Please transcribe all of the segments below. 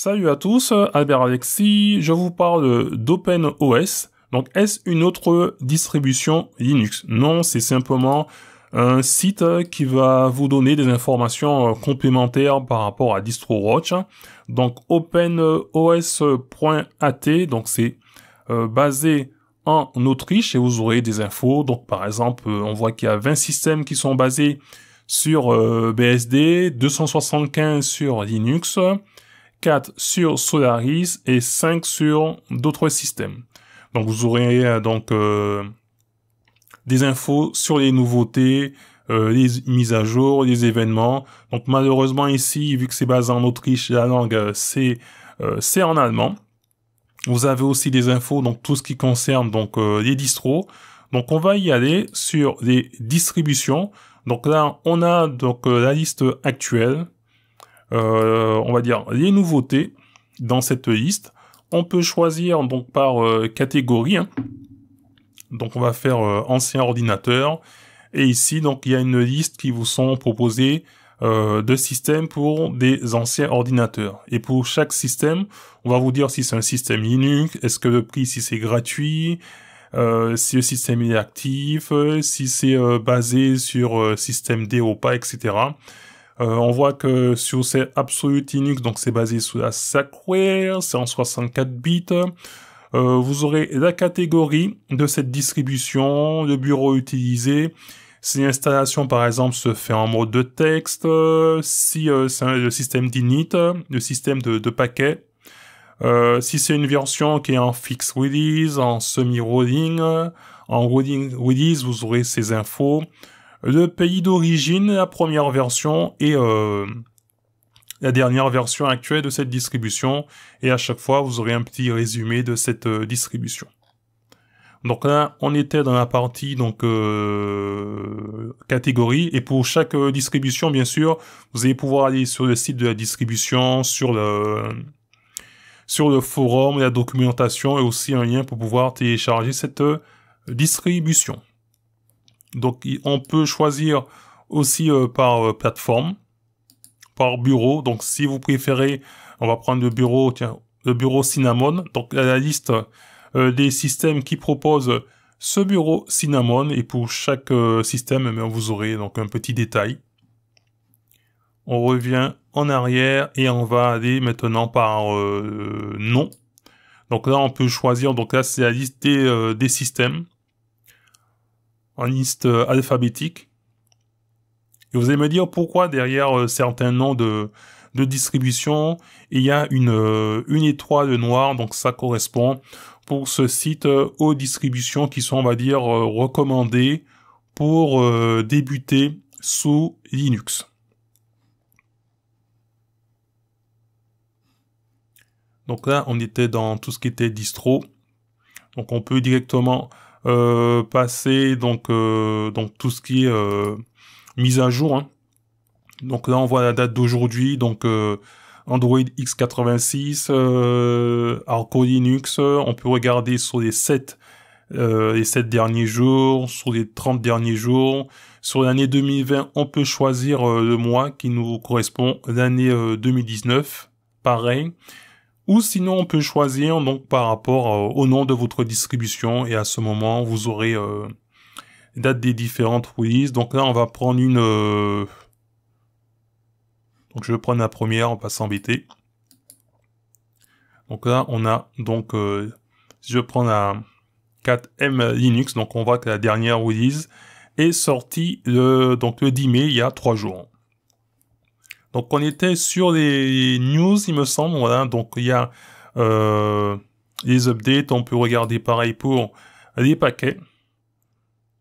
Salut à tous, Albert Alexis, je vous parle d'OpenOS. Donc est-ce une autre distribution Linux Non, c'est simplement un site qui va vous donner des informations euh, complémentaires par rapport à DistroWatch. Donc openos.at, donc c'est euh, basé en Autriche et vous aurez des infos. Donc par exemple, euh, on voit qu'il y a 20 systèmes qui sont basés sur BSD, 275 sur Linux, 4 sur Solaris et 5 sur d'autres systèmes. Donc vous aurez euh, donc euh, des infos sur les nouveautés, euh, les mises à jour, les événements. Donc malheureusement ici, vu que c'est basé en Autriche, la langue c'est c'est en allemand. Vous avez aussi des infos donc tout ce qui concerne donc les distros. Donc on va y aller sur les distributions. Donc là, on a donc la liste actuelle euh, on va dire, les nouveautés dans cette liste. On peut choisir donc par euh, catégorie. Hein. Donc on va faire euh, ancien ordinateur. Et ici, donc il y a une liste qui vous sont proposées de systèmes pour des anciens ordinateurs. Et pour chaque système, on va vous dire si c'est un système Linux, est-ce que le prix, si c'est gratuit, si le système est actif, si c'est basé sur système DOPA, etc. Euh, on voit que sur ces Absolute Linux, donc c'est basé sur la Sacware, c'est en 64 bits. Euh, vous aurez la catégorie de cette distribution, le bureau utilisé. Si l'installation, par exemple, se fait en mode de texte, si euh, c'est le système d'init, le système de, paquets, si c'est une version qui est en Fixed release, en semi-rolling, en rolling release, vous aurez ces infos le pays d'origine, la première version et euh, la dernière version actuelle de cette distribution. Et à chaque fois, vous aurez un petit résumé de cette euh, distribution. Donc là, on était dans la partie donc euh, catégorie. Et pour chaque distribution, bien sûr, vous allez pouvoir aller sur le site de la distribution, sur le forum, la documentation et aussi un lien pour pouvoir télécharger cette distribution. Donc on peut choisir aussi euh, par euh, plateforme, par bureau. Donc si vous préférez, on va prendre le bureau, tiens, le bureau Cinnamon. Donc la liste euh, des systèmes qui proposent ce bureau Cinnamon et pour chaque système, eh vous aurez donc un petit détail. On revient en arrière et on va aller maintenant par nom. Donc là, on peut choisir. Donc là, c'est la liste des systèmes en liste euh, alphabétique. Et vous allez me dire pourquoi derrière euh, certains noms de, de distribution, il y a une, euh, une étoile noire, donc ça correspond pour ce site aux distributions qui sont, on va dire, recommandées pour débuter sous Linux. Donc là, on était dans tout ce qui était distro. Donc on peut directement euh, passer donc euh, donc tout ce qui est euh, mise à jour. Hein. Donc là on voit la date d'aujourd'hui donc Android x86, Arco Linux, on peut regarder sur les 7, les derniers jours, sur les 30 derniers jours. Sur l'année 2020, on peut choisir le mois qui nous correspond, l'année 2019, pareil ou sinon on peut choisir donc par rapport euh, au nom de votre distribution et à ce moment vous aurez euh, date des différentes releases. Donc là on va prendre une euh, donc je vais prendre la première, on va s'embêter. Donc là on a donc je prends la 4M Linux, donc on voit que la dernière release est sortie le, donc le 10 mai il y a trois jours. Donc on était sur les news, il me semble. donc il y a euh, les updates. On peut regarder pareil pour les paquets.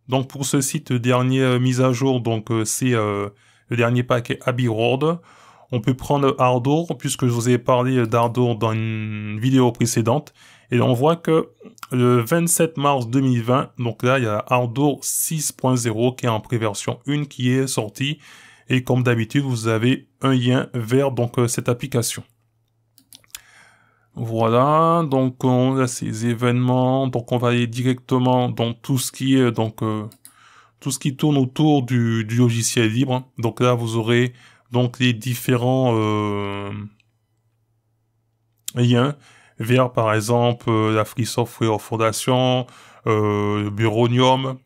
Donc pour ce site dernier euh, mise à jour, donc euh, c'est le dernier paquet Abbey Road. On peut prendre Ardour, puisque je vous ai parlé d'Ardor dans une vidéo précédente. Et on voit que le 27 mars 2020, donc là il y a Ardor 6.0 qui est en préversion 1 qui est sortie et comme d'habitude, vous avez un lien vers donc euh, cette application. Voilà, donc on a ces événements, donc on va aller directement dans tout ce qui est euh, donc euh, tout ce qui tourne autour du, logiciel libre. Donc là vous aurez donc les différents liens vers par exemple la Free Software Foundation, euh, Buronium,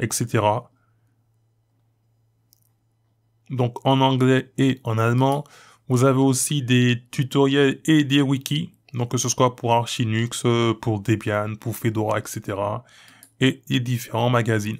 etc donc en anglais et en allemand. Vous avez aussi des tutoriels et des wikis, donc que ce soit pour Archinux, euh, pour Debian, pour Fedora, etc. Et les différents magazines.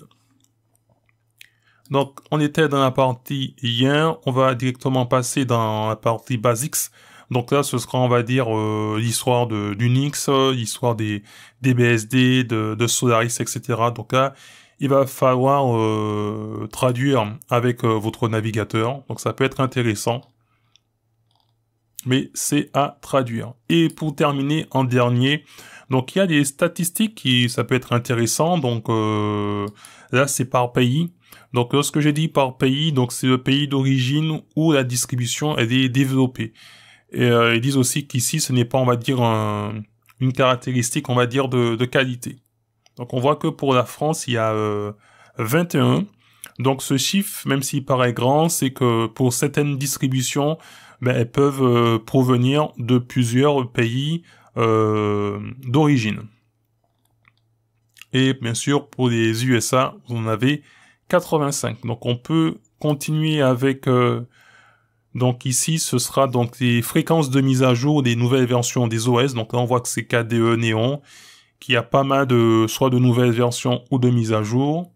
Donc on était dans la partie hier, on va directement passer dans la partie basics. Donc là ce sera on va dire euh, l'histoire de d'Unix, euh, l'histoire des, des BSD, de, de Solaris, etc. Donc là il va falloir euh, traduire avec euh, votre navigateur. Donc ça peut être intéressant. Mais c'est à traduire. Et pour terminer en dernier, donc il y a des statistiques qui ça peut être intéressant. Donc euh, là c'est par pays. Donc lorsque j'ai dit par pays, donc c'est le pays d'origine où la distribution est développée. Et ils disent aussi qu'ici ce n'est pas on va dire une caractéristique on va dire de qualité. Donc on voit que pour la France, il y a 21. Euh, donc ce chiffre, même s'il paraît grand, c'est que pour certaines distributions, ben, elles peuvent euh, provenir de plusieurs pays euh, d'origine. Et bien sûr, pour les USA, vous en avez 85. Donc on peut continuer avec... donc ici, ce sera donc les fréquences de mise à jour des nouvelles versions des OS. Donc là, on voit que c'est KDE Néon y a pas mal de, soit de nouvelles versions ou de mises à jour.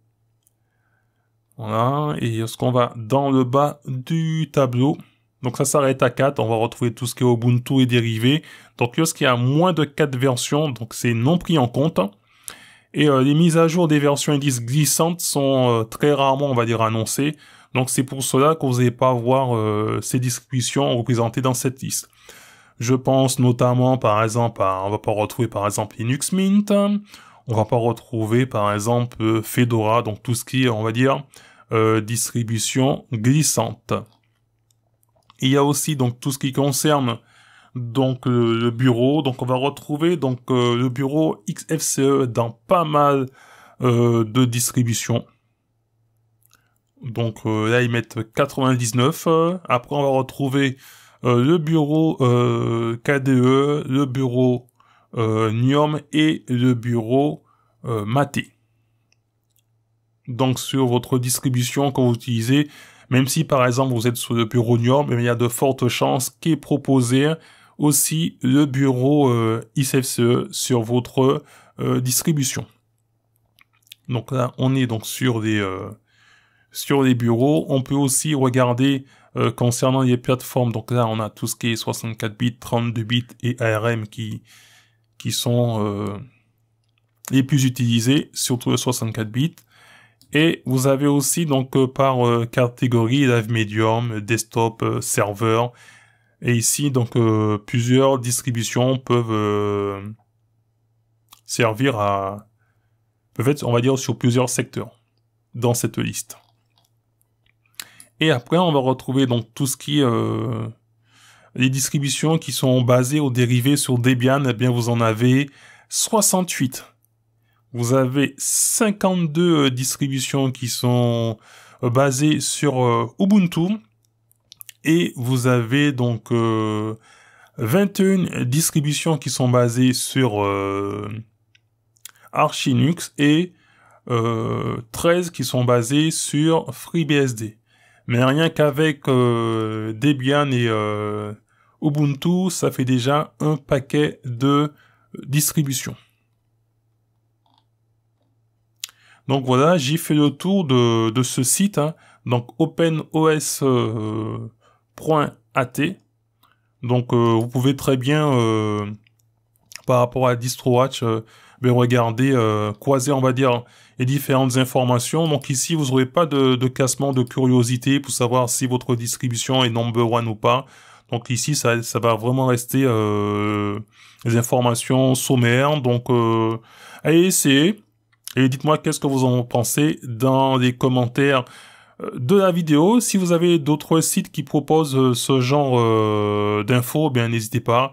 Voilà. Et ce qu'on va dans le bas du tableau. Donc ça s'arrête à 4. On va retrouver tout ce qui est Ubuntu et dérivés. Donc lorsqu'il y a moins de 4 versions, donc c'est non pris en compte. Et euh, les mises à jour des versions indices glissantes sont euh, très rarement, on va dire, annoncées. Donc c'est pour cela que vous n'allez pas voir euh, ces distributions représentées dans cette liste. Je pense notamment, par exemple, à, on va pas retrouver, par exemple, Linux Mint. On va pas retrouver, par exemple, Fedora. Donc, tout ce qui est, on va dire, euh, distribution glissante. Il y a aussi, donc, tout ce qui concerne, donc, le, bureau. Donc, on va retrouver, donc, euh, le bureau XFCE dans pas mal euh, de distributions. Donc là, ils mettent 99. après, on va retrouver le bureau KDE, le bureau euh, e, euh et le bureau euh, MATE. Donc sur votre distribution que vous utilisez, même si par exemple vous êtes sur le bureau NIOM, eh il y a de fortes chances qu'est proposé aussi le bureau euh, ICFCE sur votre distribution. Donc là, on est donc sur des sur les bureaux. On peut aussi regarder euh, concernant les plateformes, donc là, on a tout ce qui est 64 bits, 32 bits et ARM qui, qui sont euh, les plus utilisés, surtout le 64 bits. Et vous avez aussi donc euh, par catégorie Live Medium, Desktop, Serveur. Et ici, donc plusieurs distributions peuvent servir à... peuvent être, on va dire, sur plusieurs secteurs dans cette liste. Et après, on va retrouver donc tout ce qui euh, les distributions qui sont basées ou dérivées sur Debian. Eh bien, vous en avez 68. Vous avez 52 euh, euh, distributions qui sont basées sur Ubuntu. Et vous avez donc 21 distributions qui sont basées sur Arch Linux et 13 qui sont basées sur FreeBSD. Mais rien qu'avec euh, Debian et euh, Ubuntu, ça fait déjà un paquet de distributions. Donc voilà, j'ai fait le tour de, ce site, hein. donc openos.at. Euh, donc vous pouvez très bien par rapport à DistroWatch, euh, ben, regardez, euh, on va dire, les différentes informations. Donc ici, vous n'aurez pas de, cassement de curiosité pour savoir si votre distribution est number one ou pas. Donc ici, ça, va vraiment rester des euh, informations sommaires. Donc allez essayer et dites-moi qu'est-ce que vous en pensez dans les commentaires de la vidéo. Si vous avez d'autres sites qui proposent ce genre d'infos, eh bien n'hésitez pas